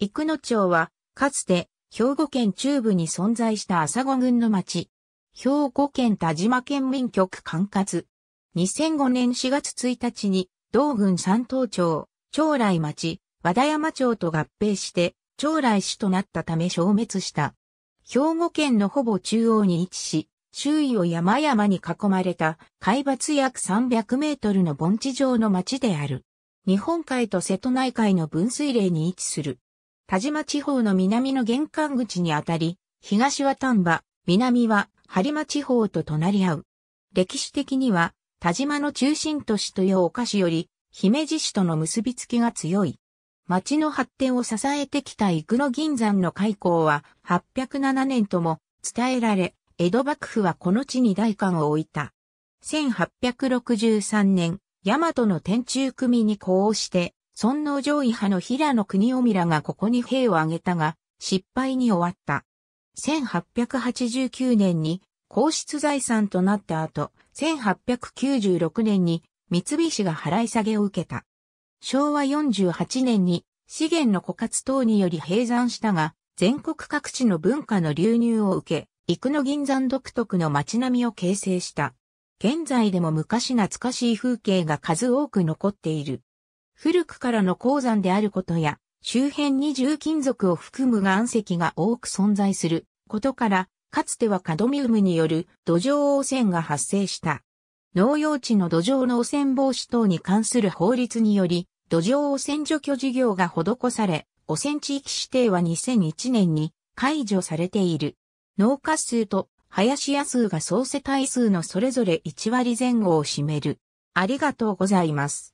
生野町は、かつて、兵庫県中部に存在した朝子郡の町。兵庫県田島県民局管轄。2005年4月1日に、同郡三東町、町来町、和田山町と合併して、町来市となったため消滅した。兵庫県のほぼ中央に位置し、周囲を山々に囲まれた海抜約300メートルの盆地上の町である。日本海と瀬戸内海の分水嶺に位置する。田島地方の南の玄関口にあたり、東は丹波、南は播磨地方と隣り合う。歴史的には、田島の中心都市というお菓子より、姫路市との結びつきが強い。町の発展を支えてきた幾野銀山の開港は807年とも伝えられ、江戸幕府はこの地に大官を置いた。1863年、大和の天中組に呼応して、尊皇上位派の平野国臣らがここに兵を挙げたが、失敗に終わった。1889年に皇室財産となった後、1896年に三菱が払い下げを受けた。昭和48年に資源の枯渇等により閉山したが、全国各地の文化の流入を受け、幾野銀山独特の街並みを形成した。現在でも昔懐かしい風景が数多く残っている。古くからの鉱山であることや、周辺に重金属を含む岩石が多く存在することから、かつてはカドミウムによる土壌汚染が発生した。農用地の土壌の汚染防止等に関する法律により、土壌汚染除去事業が施され、汚染地域指定は2001年に解除されている。農家数と林家数が総世帯数のそれぞれ1割前後を占める。ありがとうございます。